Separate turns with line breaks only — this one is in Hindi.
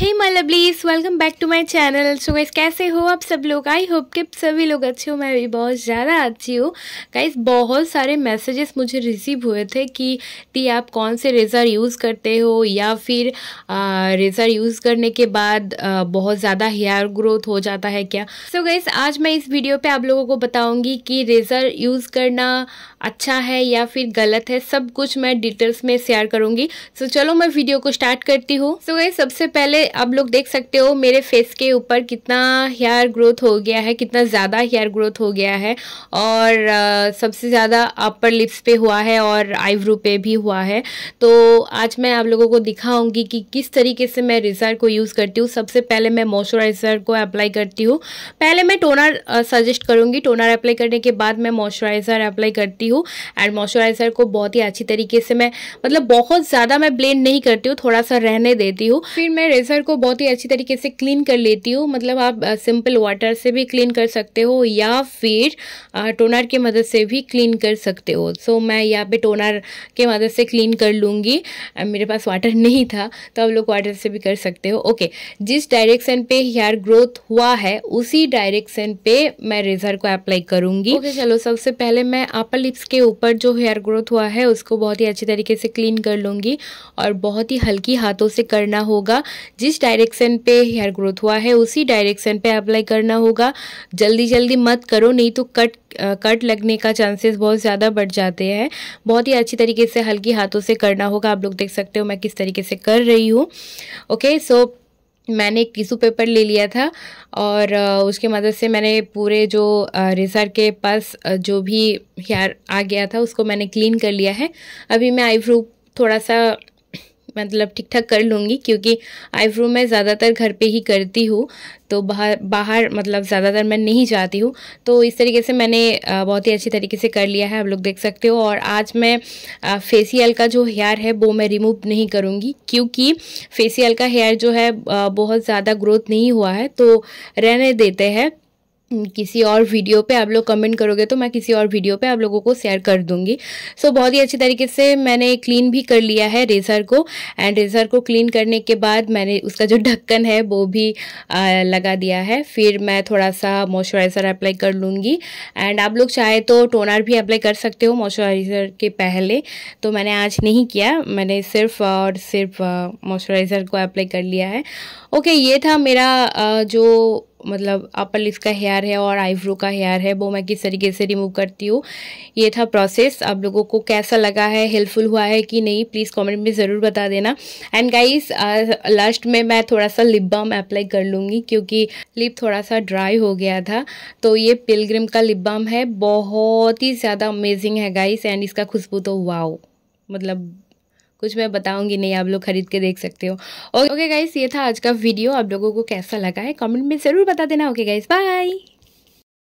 hey my lovelies welcome back to my channel so guys कैसे हो आप सब लोग आई होप कि सभी लोग अच्छे हो मैं भी बहुत ज़्यादा अच्छी हूँ गाइस बहुत सारे मैसेजेस मुझे रिसीव हुए थे कि टी आप कौन से रेज़र यूज़ करते हो या फिर रेज़र यूज़ करने के बाद आ, बहुत ज़्यादा हेयर ग्रोथ हो जाता है क्या सो so गाइस आज मैं इस वीडियो पर आप लोगों को बताऊँगी कि रेज़र यूज़ करना अच्छा है या फिर गलत है सब कुछ मैं डिटेल्स में शेयर करूँगी सो so, चलो मैं वीडियो को स्टार्ट करती हूँ सो so, सबसे पहले आप लोग देख सकते हो मेरे फेस के ऊपर कितना हेयर ग्रोथ हो गया है कितना ज़्यादा हेयर ग्रोथ हो गया है और आ, सबसे ज़्यादा अपर लिप्स पे हुआ है और आईब्रो पे भी हुआ है तो आज मैं आप लोगों को दिखाऊंगी कि किस तरीके से मैं रिजर को यूज़ करती हूँ सबसे पहले मैं मॉइस्चराइज़र को अप्लाई करती हूँ पहले मैं टोनर सजेस्ट करूँगी टोनर अप्लाई करने के बाद मैं मॉइस्चराइज़र अप्लाई करती हूँ एंड मॉइस्चराइज़र को बहुत ही अच्छी तरीके से मैं मतलब बहुत ज़्यादा मैं ब्लेंड नहीं करती हूँ थोड़ा सा रहने देती हूँ फिर मैं रेजर वाटर को बहुत ही अच्छी तरीके से क्लीन कर लेती हूँ मतलब आप सिंपल वाटर से भी क्लीन कर सकते हो या फिर टोनर की मदद से भी क्लीन कर सकते हो सो so, मैं यहाँ पे टोनर के मदद से क्लीन कर लूँगी मेरे पास वाटर नहीं था तो आप लोग वाटर से भी कर सकते हो ओके okay, जिस डायरेक्शन पे हेयर ग्रोथ हुआ है उसी डायरेक्शन पे मैं रेजर को अप्लाई करूँगी ओके okay, चलो सबसे पहले मैं अपर लिप्स के ऊपर जो हेयर ग्रोथ हुआ है उसको बहुत ही अच्छी तरीके से क्लीन कर लूँगी और बहुत ही हल्की हाथों से करना होगा जिस जिस डायरेक्शन पे हेयर ग्रोथ हुआ है उसी डायरेक्शन पे अप्लाई करना होगा जल्दी जल्दी मत करो नहीं तो कट कट लगने का चांसेस बहुत ज़्यादा बढ़ जाते हैं बहुत ही अच्छी तरीके से हल्की हाथों से करना होगा आप लोग देख सकते हो मैं किस तरीके से कर रही हूँ ओके सो मैंने एक टिशू पेपर ले लिया था और उसके मदद से मैंने पूरे जो रेसर के पास जो भी हेयर आ गया था उसको मैंने क्लीन कर लिया है अभी मैं आईब्रो थोड़ा सा मतलब ठीक ठाक कर लूँगी क्योंकि आईब्रो मैं ज़्यादातर घर पे ही करती हूँ तो बाहर बाहर मतलब ज़्यादातर मैं नहीं जाती हूँ तो इस तरीके से मैंने बहुत ही अच्छी तरीके से कर लिया है आप लोग देख सकते हो और आज मैं फेसियल का जो हेयर है वो मैं रिमूव नहीं करूँगी क्योंकि फेसियल का हेयर जो है बहुत ज़्यादा ग्रोथ नहीं हुआ है तो रहने देते हैं किसी और वीडियो पे आप लोग कमेंट करोगे तो मैं किसी और वीडियो पे आप लोगों को शेयर कर दूंगी सो so, बहुत ही अच्छी तरीके से मैंने क्लीन भी कर लिया है रेज़र को एंड रेज़र को क्लीन करने के बाद मैंने उसका जो ढक्कन है वो भी आ, लगा दिया है फिर मैं थोड़ा सा मॉइस्चराइज़र अप्लाई कर लूँगी एंड आप लोग चाहे तो टोनर भी अप्लाई कर सकते हो मॉइस्चराइज़र के पहले तो मैंने आज नहीं किया मैंने सिर्फ और सिर्फ मॉइस्चराइज़र को अप्लाई कर लिया है ओके okay, ये था मेरा जो मतलब अपर लिप्स का हेयर है और आईब्रो का हेयर है वो मैं किस तरीके से रिमूव करती हूँ ये था प्रोसेस आप लोगों को कैसा लगा है हेल्पफुल हुआ है कि नहीं प्लीज़ कमेंट में ज़रूर बता देना एंड गाइस लास्ट में मैं थोड़ा सा लिप बाम अप्लाई कर लूँगी क्योंकि लिप थोड़ा सा ड्राई हो गया था तो ये पिलग्रिम का लिप बाम है बहुत ही ज़्यादा अमेजिंग है गाइस एंड इसका खुशबू तो वाओ मतलब कुछ मैं बताऊंगी नहीं आप लोग खरीद के देख सकते हो ओके गाइस ये था आज का वीडियो आप लोगों को कैसा लगा है कमेंट में ज़रूर बता देना ओके गाइस बाय